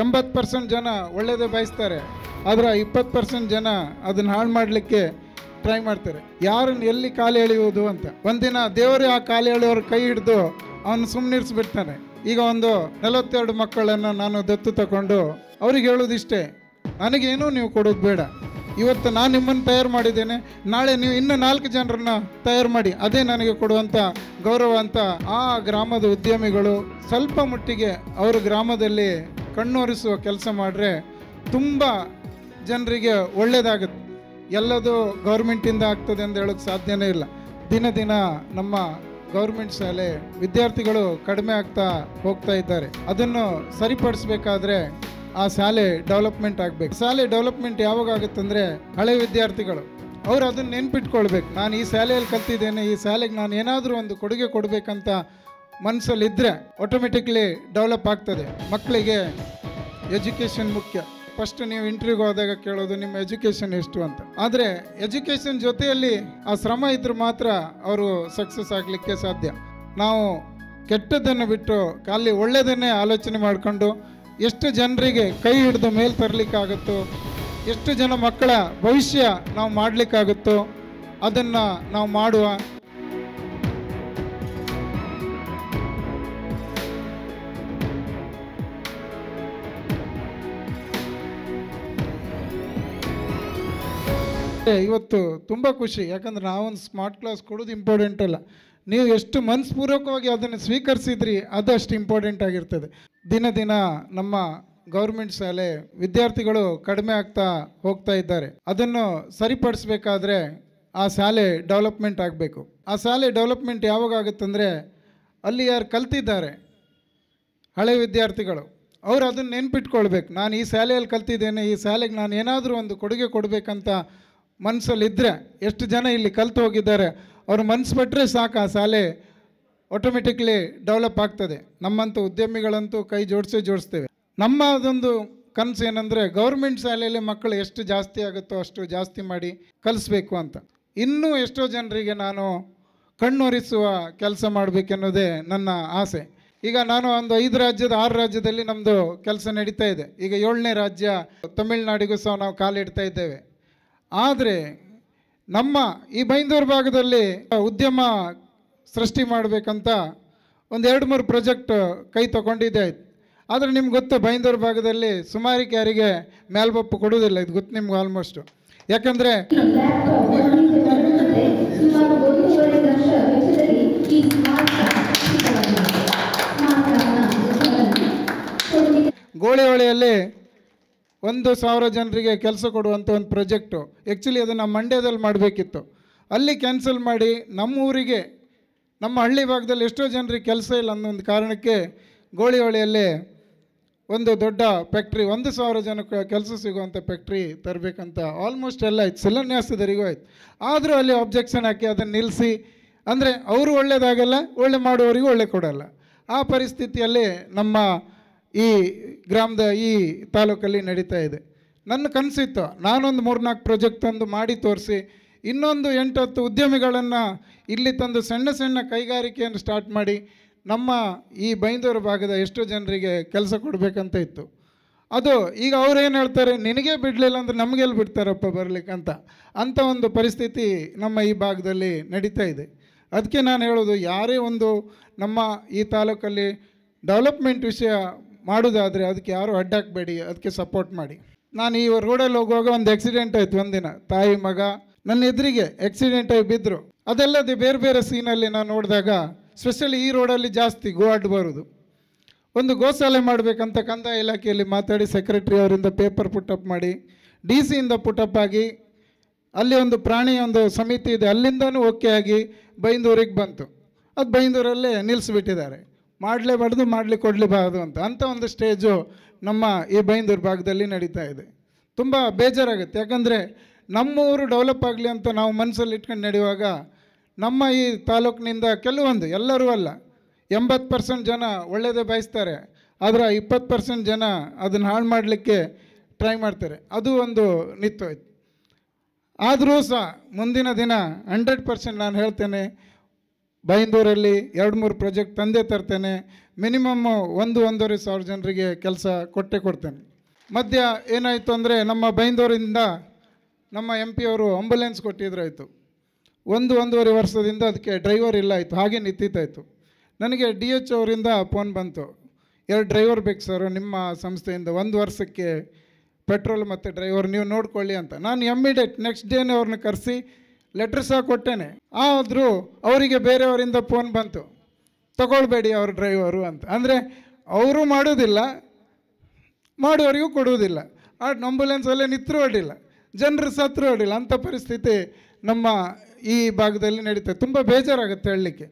ಎಂಬತ್ತು ಪರ್ಸೆಂಟ್ ಜನ ಒಳ್ಳೆಯದೇ ಬಯಸ್ತಾರೆ ಆದರೆ ಇಪ್ಪತ್ತು ಪರ್ಸೆಂಟ್ ಜನ ಅದನ್ನು ಹಾಳು ಮಾಡಲಿಕ್ಕೆ ಟ್ರೈ ಮಾಡ್ತಾರೆ ಯಾರನ್ನು ಎಲ್ಲಿ ಕಾಲು ಎಳೆಯುವುದು ಅಂತ ಒಂದಿನ ದೇವರೇ ಆ ಕಾಲು ಎಳೆಯೋರು ಕೈ ಹಿಡಿದು ಅವನು ಸುಮ್ಮನಿರಿಸ್ಬಿಡ್ತಾನೆ ಈಗ ಒಂದು ನಲವತ್ತೆರಡು ಮಕ್ಕಳನ್ನು ನಾನು ದತ್ತು ತಗೊಂಡು ಅವ್ರಿಗೆ ಹೇಳೋದಿಷ್ಟೇ ನನಗೇನು ನೀವು ಕೊಡೋದು ಬೇಡ ಇವತ್ತು ನಾನು ನಿಮ್ಮನ್ನು ತಯಾರು ಮಾಡಿದ್ದೇನೆ ನಾಳೆ ನೀವು ಇನ್ನೂ ನಾಲ್ಕು ಜನರನ್ನ ತಯಾರು ಮಾಡಿ ಅದೇ ನನಗೆ ಕೊಡುವಂಥ ಗೌರವ ಅಂತ ಆ ಗ್ರಾಮದ ಉದ್ಯಮಿಗಳು ಸ್ವಲ್ಪ ಮಟ್ಟಿಗೆ ಅವರು ಗ್ರಾಮದಲ್ಲಿ ಕಣ್ಣೊರೆಸುವ ಕೆಲಸ ಮಾಡಿದ್ರೆ ತುಂಬ ಜನರಿಗೆ ಒಳ್ಳೆಯದಾಗುತ್ತೆ ಎಲ್ಲದೂ ಗೌರ್ಮೆಂಟಿಂದ ಆಗ್ತದೆ ಅಂತ ಹೇಳೋಕ್ಕೆ ಸಾಧ್ಯನೇ ಇಲ್ಲ ದಿನ ದಿನ ನಮ್ಮ ಗೌರ್ಮೆಂಟ್ ಶಾಲೆ ವಿದ್ಯಾರ್ಥಿಗಳು ಕಡಿಮೆ ಆಗ್ತಾ ಹೋಗ್ತಾ ಇದ್ದಾರೆ ಅದನ್ನು ಸರಿಪಡಿಸ್ಬೇಕಾದ್ರೆ ಆ ಶಾಲೆ ಡೆವಲಪ್ಮೆಂಟ್ ಆಗಬೇಕು ಶಾಲೆ ಡೆವಲಪ್ಮೆಂಟ್ ಯಾವಾಗ ಆಗುತ್ತಂದರೆ ಹಳೆ ವಿದ್ಯಾರ್ಥಿಗಳು ಅವರು ಅದನ್ನು ನೆನ್ಪಿಟ್ಕೊಳ್ಬೇಕು ನಾನು ಈ ಶಾಲೆಯಲ್ಲಿ ಕಲ್ತಿದ್ದೇನೆ ಈ ಶಾಲೆಗೆ ನಾನು ಏನಾದರೂ ಒಂದು ಕೊಡುಗೆ ಕೊಡಬೇಕಂತ ಮನಸ್ಸಲ್ಲಿದ್ದರೆ ಆಟೋಮೆಟಿಕ್ಲಿ ಡೆವಲಪ್ ಆಗ್ತದೆ ಮಕ್ಕಳಿಗೆ ಎಜುಕೇಷನ್ ಮುಖ್ಯ ಫಸ್ಟ್ ನೀವು ಇಂಟರ್ವ್ಯೂಗೆ ಹೋದಾಗ ಕೇಳೋದು ನಿಮ್ಮ ಎಜುಕೇಷನ್ ಎಷ್ಟು ಅಂತ ಆದರೆ ಎಜುಕೇಷನ್ ಜೊತೆಯಲ್ಲಿ ಆ ಶ್ರಮ ಇದ್ದರೆ ಮಾತ್ರ ಅವರು ಸಕ್ಸಸ್ ಆಗಲಿಕ್ಕೆ ಸಾಧ್ಯ ನಾವು ಕೆಟ್ಟದ್ದನ್ನು ಬಿಟ್ಟು ಖಾಲಿ ಒಳ್ಳೆಯದನ್ನೇ ಆಲೋಚನೆ ಮಾಡಿಕೊಂಡು ಎಷ್ಟು ಜನರಿಗೆ ಕೈ ಹಿಡಿದು ಮೇಲೆ ತರಲಿಕ್ಕಾಗುತ್ತೋ ಎಷ್ಟು ಜನ ಮಕ್ಕಳ ಭವಿಷ್ಯ ನಾವು ಮಾಡಲಿಕ್ಕಾಗುತ್ತೋ ಅದನ್ನು ನಾವು ಮಾಡುವ ಇವತ್ತು ತುಂಬ ಖುಷಿ ಯಾಕಂದ್ರೆ ನಾವೊಂದು ಸ್ಮಾರ್ಟ್ ಕ್ಲಾಸ್ ಕೊಡೋದು ಇಂಪಾರ್ಟೆಂಟ್ ಅಲ್ಲ ನೀವು ಎಷ್ಟು ಮನಸ್ಪೂರ್ವಕವಾಗಿ ಅದನ್ನು ಸ್ವೀಕರಿಸಿದ್ರಿ ಅದಷ್ಟು ಇಂಪಾರ್ಟೆಂಟ್ ಆಗಿರ್ತದೆ ದಿನ ದಿನ ನಮ್ಮ ಗೌರ್ಮೆಂಟ್ ಶಾಲೆ ವಿದ್ಯಾರ್ಥಿಗಳು ಕಡಿಮೆ ಆಗ್ತಾ ಹೋಗ್ತಾ ಇದ್ದಾರೆ ಅದನ್ನು ಸರಿಪಡಿಸ್ಬೇಕಾದ್ರೆ ಆ ಶಾಲೆ ಡೆವಲಪ್ಮೆಂಟ್ ಆಗಬೇಕು ಆ ಶಾಲೆ ಡೆವಲಪ್ಮೆಂಟ್ ಯಾವಾಗ ಆಗುತ್ತಂದರೆ ಅಲ್ಲಿ ಯಾರು ಕಲ್ತಿದ್ದಾರೆ ಹಳೆ ವಿದ್ಯಾರ್ಥಿಗಳು ಅವರು ಅದನ್ನು ನೆನ್ಪಿಟ್ಕೊಳ್ಬೇಕು ನಾನು ಈ ಶಾಲೆಯಲ್ಲಿ ಕಲ್ತಿದ್ದೇನೆ ಈ ಶಾಲೆಗೆ ನಾನು ಏನಾದರೂ ಒಂದು ಕೊಡುಗೆ ಕೊಡಬೇಕಂತ ಮನಸ್ಸಲ್ಲಿದ್ದರೆ ಎಷ್ಟು ಜನ ಇಲ್ಲಿ ಕಲ್ತು ಹೋಗಿದ್ದಾರೆ ಅವರು ಮನಸ್ಸು ಬಿಟ್ಟರೆ ಸಾಕು ಆ ಶಾಲೆ ಆಟೋಮೆಟಿಕ್ಲಿ ಡೆವಲಪ್ ಆಗ್ತದೆ ನಮ್ಮಂಥ ಉದ್ಯಮಿಗಳಂತೂ ಕೈ ಜೋಡಿಸಿ ಜೋಡಿಸ್ತೇವೆ ನಮ್ಮ ಅದೊಂದು ಕನಸು ಏನಂದರೆ ಗೌರ್ಮೆಂಟ್ ಶಾಲೆಯಲ್ಲಿ ಮಕ್ಕಳು ಎಷ್ಟು ಜಾಸ್ತಿ ಆಗುತ್ತೋ ಅಷ್ಟು ಜಾಸ್ತಿ ಮಾಡಿ ಕಲಿಸ್ಬೇಕು ಅಂತ ಇನ್ನೂ ಎಷ್ಟೋ ಜನರಿಗೆ ನಾನು ಕಣ್ಣೊರಿಸುವ ಕೆಲಸ ಮಾಡಬೇಕೆನ್ನೋದೇ ನನ್ನ ಆಸೆ ಈಗ ನಾನು ಒಂದು ಐದು ರಾಜ್ಯದ ಆರು ರಾಜ್ಯದಲ್ಲಿ ನಮ್ಮದು ಕೆಲಸ ನಡೀತಾ ಇದೆ ಈಗ ಏಳನೇ ರಾಜ್ಯ ತಮಿಳುನಾಡಿಗೂ ಸಹ ನಾವು ಕಾಲಿಡ್ತಾ ಇದ್ದೇವೆ ಆದರೆ ನಮ್ಮ ಈ ಬೈಂದೂರು ಭಾಗದಲ್ಲಿ ಉದ್ಯಮ ಸೃಷ್ಟಿ ಮಾಡಬೇಕಂತ ಒಂದು ಎರಡು ಮೂರು ಪ್ರಾಜೆಕ್ಟ್ ಕೈ ತಗೊಂಡಿದ್ದೆ ಆದರೆ ನಿಮ್ಗೆ ಗೊತ್ತು ಬೈಂದೂರು ಭಾಗದಲ್ಲಿ ಸುಮಾರಿಗೆ ಯಾರಿಗೆ ಮೇಲ್ಬಪ್ಪು ಕೊಡುವುದಿಲ್ಲ ಇದು ಗೊತ್ತು ನಿಮ್ಗೆ ಆಲ್ಮೋಸ್ಟು ಯಾಕಂದರೆ ಗೋಳಿ ಹೊಳೆಯಲ್ಲಿ ಒಂದು ಸಾವಿರ ಜನರಿಗೆ ಕೆಲಸ ಕೊಡುವಂಥ ಒಂದು ಪ್ರೊಜೆಕ್ಟು ಆ್ಯಕ್ಚುಲಿ ಅದನ್ನು ಮಂಡ್ಯದಲ್ಲಿ ಮಾಡಬೇಕಿತ್ತು ಅಲ್ಲಿ ಕ್ಯಾನ್ಸಲ್ ಮಾಡಿ ನಮ್ಮ ಊರಿಗೆ ನಮ್ಮ ಹಳ್ಳಿ ಭಾಗದಲ್ಲಿ ಎಷ್ಟೋ ಜನರಿಗೆ ಕೆಲಸ ಇಲ್ಲ ಅನ್ನೋ ಒಂದು ಕಾರಣಕ್ಕೆ ಗೋಳಿಹೊಳಿಯಲ್ಲೇ ಒಂದು ದೊಡ್ಡ ಫ್ಯಾಕ್ಟ್ರಿ ಒಂದು ಸಾವಿರ ಜನಕ್ಕೆ ಕೆಲಸ ಸಿಗುವಂಥ ಫ್ಯಾಕ್ಟ್ರಿ ತರಬೇಕಂತ ಆಲ್ಮೋಸ್ಟ್ ಎಲ್ಲ ಆಯ್ತು ಶಿಲಾನ್ಯಾಸದವರಿಗೂ ಆಯ್ತು ಆದರೂ ಅಲ್ಲಿ ಆಬ್ಜೆಕ್ಷನ್ ಹಾಕಿ ಅದನ್ನು ನಿಲ್ಲಿಸಿ ಅಂದರೆ ಅವರು ಒಳ್ಳೆಯದಾಗಲ್ಲ ಒಳ್ಳೆ ಮಾಡುವವರಿಗೂ ಒಳ್ಳೆ ಕೊಡಲ್ಲ ಆ ಪರಿಸ್ಥಿತಿಯಲ್ಲಿ ನಮ್ಮ ಈ ಗ್ರಾಮದ ಈ ತಾಲೂಕಲ್ಲಿ ನಡೀತಾ ಇದೆ ನನ್ನ ಕನಸಿತ್ತು ನಾನೊಂದು ಮೂರ್ನಾಲ್ಕು ಪ್ರಾಜೆಕ್ಟ್ ತಂದು ಮಾಡಿ ತೋರಿಸಿ ಇನ್ನೊಂದು ಎಂಟು ಹತ್ತು ಉದ್ಯಮಿಗಳನ್ನು ಇಲ್ಲಿ ತಂದು ಸಣ್ಣ ಸಣ್ಣ ಕೈಗಾರಿಕೆಯನ್ನು ಸ್ಟಾರ್ಟ್ ಮಾಡಿ ನಮ್ಮ ಈ ಬೈಂದೂರು ಭಾಗದ ಎಷ್ಟೋ ಜನರಿಗೆ ಕೆಲಸ ಕೊಡಬೇಕಂತ ಇತ್ತು ಅದು ಈಗ ಅವ್ರೇನು ಹೇಳ್ತಾರೆ ನಿನಗೆ ಬಿಡಲಿಲ್ಲ ಅಂದರೆ ನಮಗೆಲ್ಲಿ ಬಿಡ್ತಾರಪ್ಪ ಬರಲಿಕ್ಕಂತ ಅಂಥ ಒಂದು ಪರಿಸ್ಥಿತಿ ನಮ್ಮ ಈ ಭಾಗದಲ್ಲಿ ನಡೀತಾ ಇದೆ ಅದಕ್ಕೆ ನಾನು ಹೇಳೋದು ಯಾರೇ ಒಂದು ನಮ್ಮ ಈ ತಾಲೂಕಲ್ಲಿ ಡೆವಲಪ್ಮೆಂಟ್ ವಿಷಯ ಮಾಡೋದಾದರೆ ಅದಕ್ಕೆ ಯಾರೂ ಅಡ್ಡಾಕ್ಬೇಡಿ ಅದಕ್ಕೆ ಸಪೋರ್ಟ್ ಮಾಡಿ ನಾನು ಈ ರೋಡಲ್ಲಿ ಹೋಗುವಾಗ ಒಂದು ಆಕ್ಸಿಡೆಂಟ್ ಆಯಿತು ಒಂದಿನ ತಾಯಿ ಮಗ ನನ್ನ ಎದುರಿಗೆ ಆಕ್ಸಿಡೆಂಟ್ ಆಗಿ ಬಿದ್ದರು ಅದಲ್ಲದೆ ಬೇರೆ ಬೇರೆ ಸೀನಲ್ಲಿ ನಾನು ನೋಡಿದಾಗ ಸ್ಪೆಷಲಿ ಈ ರೋಡಲ್ಲಿ ಜಾಸ್ತಿ ಗೋ ಅಡ್ ಬರೋದು ಒಂದು ಗೋಶಾಲೆ ಮಾಡಬೇಕಂತ ಕಂದಾಯ ಇಲಾಖೆಯಲ್ಲಿ ಮಾತಾಡಿ ಸೆಕ್ರೆಟರಿ ಅವರಿಂದ ಪೇಪರ್ ಪುಟಪ್ ಮಾಡಿ ಡಿ ಸಿಯಿಂದ ಪುಟಪ್ ಆಗಿ ಅಲ್ಲಿ ಒಂದು ಪ್ರಾಣಿ ಒಂದು ಸಮಿತಿ ಇದೆ ಅಲ್ಲಿಂದನೂ ಓಕೆ ಆಗಿ ಬೈಂದೂರಿಗೆ ಬಂತು ಅದು ಬೈಂದೂರಲ್ಲೇ ನಿಲ್ಲಿಸ್ಬಿಟ್ಟಿದ್ದಾರೆ ಮಾಡಲೇಬಾರ್ದು ಮಾಡಲಿ ಕೊಡಲೇಬಾರ್ದು ಅಂತ ಅಂಥ ಒಂದು ಸ್ಟೇಜು ನಮ್ಮ ಈ ಬೈಂದೂರ್ ಭಾಗದಲ್ಲಿ ನಡೀತಾ ಇದೆ ತುಂಬ ಬೇಜಾರಾಗುತ್ತೆ ಯಾಕಂದರೆ ನಮ್ಮ ಊರು ಡೆವಲಪ್ ಆಗಲಿ ಅಂತ ನಾವು ಮನಸ್ಸಲ್ಲಿ ಇಟ್ಕೊಂಡು ನಡೆಯುವಾಗ ನಮ್ಮ ಈ ತಾಲೂಕಿನಿಂದ ಕೆಲವೊಂದು ಎಲ್ಲರೂ ಅಲ್ಲ ಎಂಬತ್ತು ಪರ್ಸೆಂಟ್ ಜನ ಒಳ್ಳೆಯದೇ ಬಯಸ್ತಾರೆ ಆದರೆ ಇಪ್ಪತ್ತು ಪರ್ಸೆಂಟ್ ಜನ ಅದನ್ನು ಹಾಳು ಮಾಡಲಿಕ್ಕೆ ಟ್ರೈ ಮಾಡ್ತಾರೆ ಅದು ಒಂದು ನಿತ್ಯ ಆದರೂ ಸಹ ಮುಂದಿನ ದಿನ ಹಂಡ್ರೆಡ್ ಪರ್ಸೆಂಟ್ ನಾನು ಹೇಳ್ತೇನೆ ಬೈಂದೂರಲ್ಲಿ ಎರಡು ಮೂರು ಪ್ರಾಜೆಕ್ಟ್ ತಂದೆ ತರ್ತೇನೆ ಮಿನಿಮಮ್ಮು ಒಂದು ಒಂದೂವರೆ ಸಾವಿರ ಜನರಿಗೆ ಕೆಲಸ ಕೊಟ್ಟೆ ಕೊಡ್ತೇನೆ ಮಧ್ಯ ಏನಾಯಿತು ಅಂದರೆ ನಮ್ಮ ಬೈಂದೂರಿಂದ ನಮ್ಮ ಎಂ ಪಿ ಅವರು ಆಂಬುಲೆನ್ಸ್ ಕೊಟ್ಟಿದ್ರಾಯಿತು ಒಂದು ಒಂದೂವರೆ ವರ್ಷದಿಂದ ಅದಕ್ಕೆ ಡ್ರೈವರ್ ಇಲ್ಲ ಆಯಿತು ಹಾಗೆ ನಿಂತಿತ್ತಾಯಿತು ನನಗೆ ಡಿ ಎಚ್ ಅವರಿಂದ ಫೋನ್ ಬಂತು ಎರಡು ಡ್ರೈವರ್ ಬೇಕು ಸರ್ ನಿಮ್ಮ ಸಂಸ್ಥೆಯಿಂದ ಒಂದು ವರ್ಷಕ್ಕೆ ಪೆಟ್ರೋಲ್ ಮತ್ತು ಡ್ರೈವರ್ ನೀವು ನೋಡ್ಕೊಳ್ಳಿ ಅಂತ ನಾನು ಎಮ್ಮಿಡಿಯೇಟ್ ನೆಕ್ಸ್ಟ್ ಡೇನೇ ಅವ್ರನ್ನ ಕರೆಸಿ ಲೆಟ್ರ್ ಸಹ ಕೊಟ್ಟೇನೆ ಆದರೂ ಅವರಿಗೆ ಬೇರೆಯವರಿಂದ ಫೋನ್ ಬಂತು ತಗೊಳ್ಬೇಡಿ ಅವ್ರ ಡ್ರೈವರು ಅಂತ ಅಂದರೆ ಅವರು ಮಾಡೋದಿಲ್ಲ ಮಾಡುವವರಿಗೂ ಕೊಡುವುದಿಲ್ಲ ಆ ಆಂಬುಲೆನ್ಸಲ್ಲೇ ನಿತ್ರು ಅಡ್ಡಿಲ್ಲ ಜನರು ಸತ್ರು ಅಡ್ಡಿಲ್ಲ ಅಂಥ ಪರಿಸ್ಥಿತಿ ನಮ್ಮ ಈ ಭಾಗದಲ್ಲಿ ನಡೀತದೆ ತುಂಬ ಬೇಜಾರಾಗುತ್ತೆ ಹೇಳಲಿಕ್ಕೆ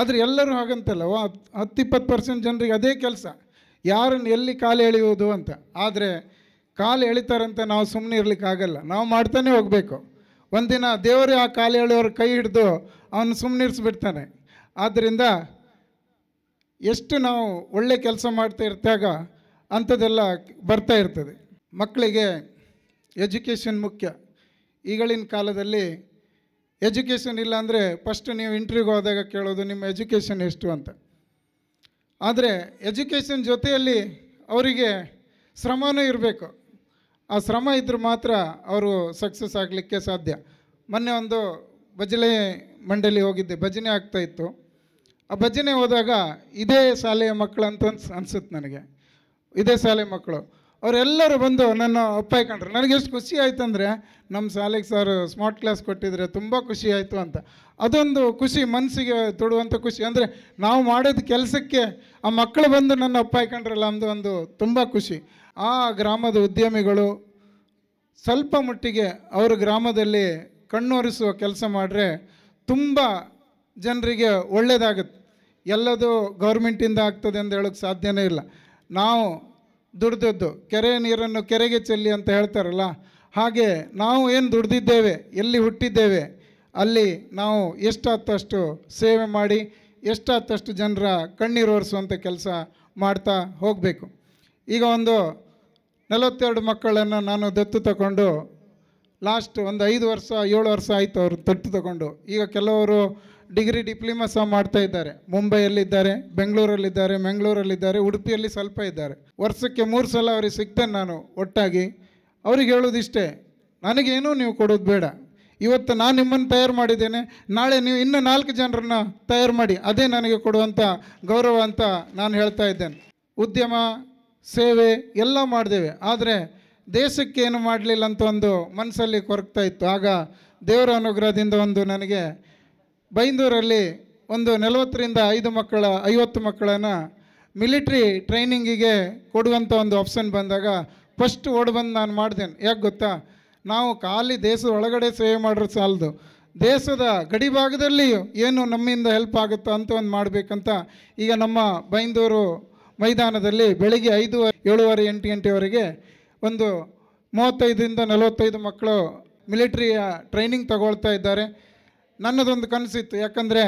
ಆದರೆ ಎಲ್ಲರೂ ಹಾಗಂತಲ್ಲ ಹತ್ತಿಪ್ಪತ್ತು ಪರ್ಸೆಂಟ್ ಜನರಿಗೆ ಅದೇ ಕೆಲಸ ಯಾರನ್ನು ಎಲ್ಲಿ ಕಾಲು ಎಳೆಯುವುದು ಅಂತ ಆದರೆ ಕಾಲು ಎಳಿತಾರಂತ ನಾವು ಸುಮ್ಮನೆ ಇರಲಿಕ್ಕಾಗಲ್ಲ ನಾವು ಮಾಡ್ತಾನೆ ಹೋಗಬೇಕು ಒಂದಿನ ದೇವರು ಆ ಕಾಲು ಎಳೆಯವ್ರ ಕೈ ಹಿಡಿದು ಅವನು ಸುಮ್ಮನಿರಿಸ್ಬಿಡ್ತಾನೆ ಆದ್ದರಿಂದ ಎಷ್ಟು ನಾವು ಒಳ್ಳೆ ಕೆಲಸ ಮಾಡ್ತಾ ಇರ್ತಾಗ ಅಂಥದ್ದೆಲ್ಲ ಬರ್ತಾ ಇರ್ತದೆ ಮಕ್ಕಳಿಗೆ ಎಜುಕೇಷನ್ ಮುಖ್ಯ ಈಗಳಿನ ಕಾಲದಲ್ಲಿ ಎಜುಕೇಷನ್ ಇಲ್ಲ ಅಂದರೆ ಫಸ್ಟ್ ನೀವು ಇಂಟ್ರ್ಯೂಗೆ ಹೋದಾಗ ಕೇಳೋದು ನಿಮ್ಮ ಎಜುಕೇಷನ್ ಎಷ್ಟು ಅಂತ ಆದರೆ ಎಜುಕೇಷನ್ ಜೊತೆಯಲ್ಲಿ ಅವರಿಗೆ ಶ್ರಮವೂ ಇರಬೇಕು ಆ ಶ್ರಮ ಇದ್ದರೆ ಮಾತ್ರ ಅವರು ಸಕ್ಸಸ್ ಆಗಲಿಕ್ಕೆ ಸಾಧ್ಯ ಮೊನ್ನೆ ಒಂದು ಭಜನೆ ಮಂಡಳಿ ಹೋಗಿದ್ದೆ ಭಜನೆ ಇತ್ತು ಆ ಭಜನೆ ಹೋದಾಗ ಇದೇ ಶಾಲೆಯ ಮಕ್ಕಳು ಅಂತ ಅನ್ಸ್ ಅನ್ಸುತ್ತೆ ನನಗೆ ಇದೇ ಶಾಲೆಯ ಮಕ್ಕಳು ಅವರೆಲ್ಲರೂ ಬಂದು ನನ್ನ ಕಂಡ್ರು ನನಗೆ ಎಷ್ಟು ಖುಷಿ ಆಯಿತು ಅಂದರೆ ನಮ್ಮ ಶಾಲೆಗೆ ಸರ್ ಸ್ಮಾರ್ಟ್ ಕ್ಲಾಸ್ ಕೊಟ್ಟಿದ್ರೆ ತುಂಬ ಖುಷಿ ಆಯಿತು ಅಂತ ಅದೊಂದು ಖುಷಿ ಮನಸ್ಸಿಗೆ ತೊಡುವಂಥ ಖುಷಿ ಅಂದರೆ ನಾವು ಮಾಡಿದ ಕೆಲಸಕ್ಕೆ ಆ ಮಕ್ಕಳು ಬಂದು ನನ್ನ ಕಂಡ್ರಲ್ಲ ಅಂದು ಒಂದು ತುಂಬ ಖುಷಿ ಆ ಗ್ರಾಮದ ಉದ್ಯಮಿಗಳು ಸ್ವಲ್ಪ ಮಟ್ಟಿಗೆ ಅವರು ಗ್ರಾಮದಲ್ಲಿ ಕಣ್ಣೊರೆಸುವ ಕೆಲಸ ಮಾಡಿದ್ರೆ ತುಂಬ ಜನರಿಗೆ ಒಳ್ಳೆಯದಾಗುತ್ತೆ ಎಲ್ಲದೂ ಗೌರ್ಮೆಂಟಿಂದ ಆಗ್ತದೆ ಅಂತ ಹೇಳೋಕ್ಕೆ ಸಾಧ್ಯವೇ ಇಲ್ಲ ನಾವು ದುಡ್ದದ್ದು ಕೆರೆಯ ನೀರನ್ನು ಕೆರೆಗೆ ಚೆಲ್ಲಿ ಅಂತ ಹೇಳ್ತಾರಲ್ಲ ಹಾಗೆ ನಾವು ಏನು ದುಡ್ದಿದ್ದೇವೆ ಎಲ್ಲಿ ಹುಟ್ಟಿದ್ದೇವೆ ಅಲ್ಲಿ ನಾವು ಎಷ್ಟಾದಷ್ಟು ಸೇವೆ ಮಾಡಿ ಎಷ್ಟಾದಷ್ಟು ಜನರ ಕಣ್ಣೀರು ಒರೆಸುವಂಥ ಕೆಲಸ ಮಾಡ್ತಾ ಹೋಗಬೇಕು ಈಗ ಒಂದು ನಲವತ್ತೆರಡು ಮಕ್ಕಳನ್ನು ನಾನು ದತ್ತು ತಗೊಂಡು ಲಾಸ್ಟ್ ಒಂದು ಐದು ವರ್ಷ ಏಳು ವರ್ಷ ಆಯಿತು ಅವರು ದತ್ತು ತಗೊಂಡು ಈಗ ಕೆಲವರು ಡಿಗ್ರಿ ಡಿಪ್ಲೊಮಾ ಸಹ ಮಾಡ್ತಾ ಇದ್ದಾರೆ ಮುಂಬೈಯಲ್ಲಿದ್ದಾರೆ ಬೆಂಗಳೂರಲ್ಲಿದ್ದಾರೆ ಮಂಗಳೂರಲ್ಲಿದ್ದಾರೆ ಉಡುಪಿಯಲ್ಲಿ ಸ್ವಲ್ಪ ಇದ್ದಾರೆ ವರ್ಷಕ್ಕೆ ಮೂರು ಸಲ ಅವ್ರಿಗೆ ಸಿಗ್ತೇನೆ ನಾನು ಒಟ್ಟಾಗಿ ಅವ್ರಿಗೆ ಹೇಳೋದಿಷ್ಟೇ ನನಗೇನು ನೀವು ಕೊಡೋದು ಬೇಡ ಇವತ್ತು ನಾನು ನಿಮ್ಮನ್ನು ತಯಾರು ಮಾಡಿದ್ದೇನೆ ನಾಳೆ ನೀವು ಇನ್ನೂ ನಾಲ್ಕು ಜನರನ್ನು ತಯಾರು ಮಾಡಿ ಅದೇ ನನಗೆ ಕೊಡುವಂಥ ಗೌರವ ಅಂತ ನಾನು ಹೇಳ್ತಾ ಇದ್ದೇನೆ ಉದ್ಯಮ ಸೇವೆ ಎಲ್ಲ ಮಾಡಿದ್ದೇವೆ ಆದರೆ ದೇಶಕ್ಕೇನು ಮಾಡಲಿಲ್ಲ ಅಂತ ಒಂದು ಮನಸ್ಸಲ್ಲಿ ಕೊರಗ್ತಾ ಇತ್ತು ಆಗ ದೇವರ ಅನುಗ್ರಹದಿಂದ ಒಂದು ನನಗೆ ಬೈಂದೂರಲ್ಲಿ ಒಂದು ನಲವತ್ತರಿಂದ ಐದು ಮಕ್ಕಳ ಐವತ್ತು ಮಕ್ಕಳನ್ನು ಮಿಲಿಟ್ರಿ ಟ್ರೈನಿಂಗಿಗೆ ಕೊಡುವಂಥ ಒಂದು ಆಪ್ಷನ್ ಬಂದಾಗ ಫಸ್ಟ್ ಓಡ್ ಬಂದು ನಾನು ಮಾಡ್ದೇನೆ ಯಾಕೆ ಗೊತ್ತಾ ನಾವು ಖಾಲಿ ದೇಶದ ಒಳಗಡೆ ಸೇವೆ ಮಾಡಿರೋ ಸಾಲದು ದೇಶದ ಭಾಗದಲ್ಲಿ ಏನು ನಮ್ಮಿಂದ ಹೆಲ್ಪ್ ಆಗುತ್ತೋ ಅಂತ ಒಂದು ಮಾಡಬೇಕಂತ ಈಗ ನಮ್ಮ ಬೈಂದೂರು ಮೈದಾನದಲ್ಲಿ ಬೆಳಿಗ್ಗೆ ಐದು ಏಳುವರೆ ಎಂಟು ಗಂಟೆವರೆಗೆ ಒಂದು ಮೂವತ್ತೈದರಿಂದ ನಲವತ್ತೈದು ಮಕ್ಕಳು ಮಿಲಿಟ್ರಿಯ ಟ್ರೈನಿಂಗ್ ತಗೊಳ್ತಾ ಇದ್ದಾರೆ ನನ್ನದೊಂದು ಕನಸಿತ್ತು ಯಾಕಂದರೆ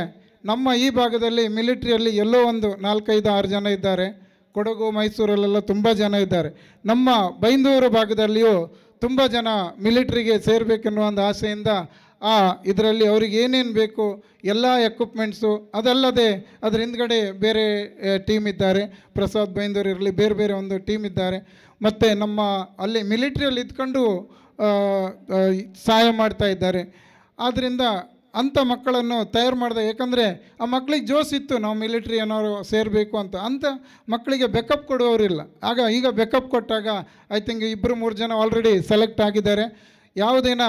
ನಮ್ಮ ಈ ಭಾಗದಲ್ಲಿ ಮಿಲಿಟ್ರಿಯಲ್ಲಿ ಎಲ್ಲೋ ಒಂದು ನಾಲ್ಕೈದು ಆರು ಜನ ಇದ್ದಾರೆ ಕೊಡಗು ಮೈಸೂರಲ್ಲೆಲ್ಲ ತುಂಬ ಜನ ಇದ್ದಾರೆ ನಮ್ಮ ಬೈಂದೂರು ಭಾಗದಲ್ಲಿಯೂ ತುಂಬ ಜನ ಮಿಲಿಟ್ರಿಗೆ ಸೇರಬೇಕೆನ್ನುವ ಒಂದು ಆಸೆಯಿಂದ ಆ ಇದರಲ್ಲಿ ಅವ್ರಿಗೆ ಏನೇನು ಬೇಕು ಎಲ್ಲ ಎಕ್ವಿಪ್ಮೆಂಟ್ಸು ಅದಲ್ಲದೆ ಅದರ ಹಿಂದ್ಗಡೆ ಬೇರೆ ಟೀಮ್ ಇದ್ದಾರೆ ಪ್ರಸಾದ್ ಬೈಂದೂರು ಇರಲಿ ಬೇರೆ ಬೇರೆ ಒಂದು ಟೀಮ್ ಇದ್ದಾರೆ ಮತ್ತು ನಮ್ಮ ಅಲ್ಲಿ ಮಿಲಿಟ್ರಿಯಲ್ಲಿ ಇದ್ಕೊಂಡು ಸಹಾಯ ಮಾಡ್ತಾ ಇದ್ದಾರೆ ಆದ್ದರಿಂದ ಅಂಥ ಮಕ್ಕಳನ್ನು ತಯಾರು ಮಾಡಿದೆ ಏಕೆಂದರೆ ಆ ಮಕ್ಕಳಿಗೆ ಇತ್ತು ನಾವು ಮಿಲಿಟ್ರಿ ಏನಾದ್ರು ಸೇರಬೇಕು ಅಂತ ಅಂಥ ಮಕ್ಕಳಿಗೆ ಬೆಕಪ್ ಕೊಡುವವರಿಲ್ಲ ಆಗ ಈಗ ಬೆಕಪ್ ಕೊಟ್ಟಾಗ ಐ ಥಿಂಕ್ ಇಬ್ಬರು ಮೂರು ಜನ ಆಲ್ರೆಡಿ ಸೆಲೆಕ್ಟ್ ಆಗಿದ್ದಾರೆ ದಿನ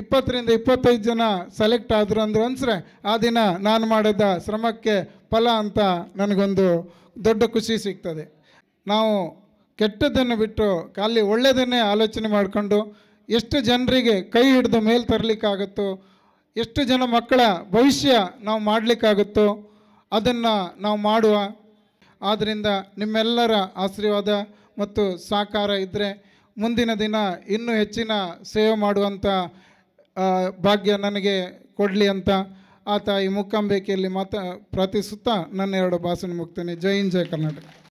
ಇಪ್ಪತ್ತರಿಂದ ಇಪ್ಪತ್ತೈದು ಜನ ಸೆಲೆಕ್ಟ್ ಆದರು ಅಂದರು ಅನ್ಸ್ರೆ ಆ ದಿನ ನಾನು ಮಾಡಿದ ಶ್ರಮಕ್ಕೆ ಫಲ ಅಂತ ನನಗೊಂದು ದೊಡ್ಡ ಖುಷಿ ಸಿಗ್ತದೆ ನಾವು ಕೆಟ್ಟದ್ದನ್ನು ಬಿಟ್ಟು ಖಾಲಿ ಒಳ್ಳೆಯದನ್ನೇ ಆಲೋಚನೆ ಮಾಡಿಕೊಂಡು ಎಷ್ಟು ಜನರಿಗೆ ಕೈ ಹಿಡಿದು ಮೇಲೆ ತರಲಿಕ್ಕಾಗುತ್ತೋ ಎಷ್ಟು ಜನ ಮಕ್ಕಳ ಭವಿಷ್ಯ ನಾವು ಮಾಡಲಿಕ್ಕಾಗುತ್ತೋ ಅದನ್ನು ನಾವು ಮಾಡುವ ಆದ್ದರಿಂದ ನಿಮ್ಮೆಲ್ಲರ ಆಶೀರ್ವಾದ ಮತ್ತು ಸಹಕಾರ ಇದ್ದರೆ ಮುಂದಿನ ದಿನ ಇನ್ನೂ ಹೆಚ್ಚಿನ ಸೇವೆ ಮಾಡುವಂಥ ಭಾಗ್ಯ ನನಗೆ ಕೊಡಲಿ ಅಂತ ಆತ ಈ ಮುಕ್ಕಂಬಿಕೆಯಲ್ಲಿ ಮಾತ ಪ್ರಾರ್ಥಿಸುತ್ತಾ ನನ್ನ ಎರಡು ಭಾಷಣ ಮುಗ್ತೇನೆ ಜೈ ಹಿಂದ್ ಜೈ ಕರ್ನಾಟಕ